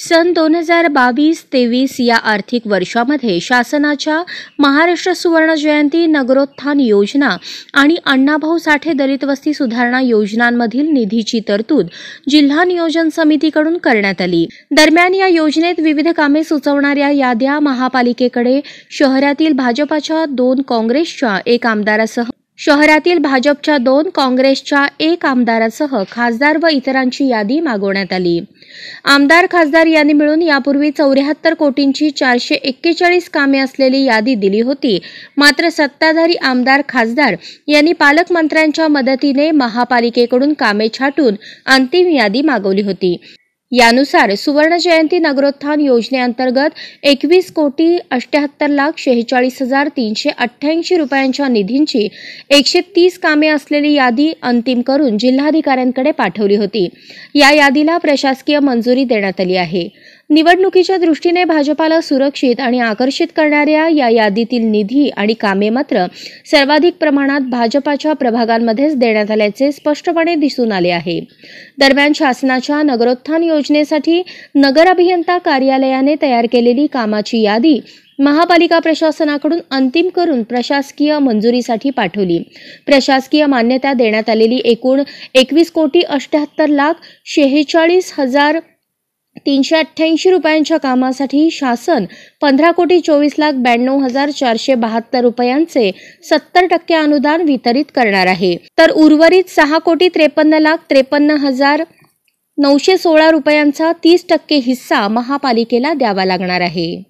सन दोन हजार बावीस तेवीस या आर्थिक वर्षामध्ये शासनाच्या महाराष्ट्र सुवर्ण जयंती नगरोत्थान योजना आणि अण्णाभाऊ साठे दलित वस्ती सुधारणा योजनांमधील निधीची तरतूद जिल्हा नियोजन समितीकडून करण्यात आली दरम्यान या योजनेत विविध कामे सुचवणाऱ्या याद्या महापालिकेकडे शहरातील भाजपाच्या दोन काँग्रेसच्या एक आमदारासह शहरातील भाजपच्या दोन काँग्रेसच्या एक आमदारासह खासदार व इतरांची यादी मागवण्यात आली आमदार खासदार यांनी मिळून यापूर्वी चौऱ्याहत्तर कोटींची चारशे एक्केचाळीस कामे असलेली यादी दिली होती मात्र सत्ताधारी आमदार खासदार यांनी पालकमंत्र्यांच्या मदतीने महापालिकेकडून कामे छाटून अंतिम यादी मागवली होती यानुसार सुवर्ण जयंती नगरोत्थान योजनेअंतर्गत एकवीस कोटी अष्ट्याहत्तर लाख शेहेचाळीस हजार तीनशे अठ्ठ्याऐंशी रुपयांच्या निधींची एकशे तीस कामे असलेली यादी अंतिम करून जिल्हाधिकाऱ्यांकडे पाठवली होती या यादीला प्रशासकीय मंजुरी देण्यात आली आहे निवडणुकीच्या दृष्टीने भाजपाला सुरक्षित आणि आकर्षित करणाऱ्या या यादीतील निधी आणि कामे मात्र सर्वाधिक प्रमाणात भाजपाच्या प्रभागांमध्येच देण्यात आल्याचे स्पष्टपणे दिसून आले आहे दरम्यान शासनाच्या नगरोत्थान योजनेसाठी नगर अभियंता कार्यालयाने तयार केलेली कामाची यादी महापालिका प्रशासनाकडून अंतिम करून प्रशासकीय मंजुरीसाठी पाठवली प्रशासकीय मान्यता देण्यात आलेली एकूण एकवीस कोटी अष्ट्याहत्तर लाख शेहेचाळीस हजार तीनशे अठ्ठ्याऐंशी रुपयांच्या कामासाठी शासन पंधरा कोटी चोवीस लाख ब्याण्णव हजार चारशे बहात्तर रुपयांचे सत्तर टक्के अनुदान वितरित करणार आहे तर उर्वरित सहा कोटी त्रेपन्न लाख त्रेपन्न हजार नऊशे सोळा रुपयांचा तीस टक्के हिस्सा महापालिकेला द्यावा लागणार आहे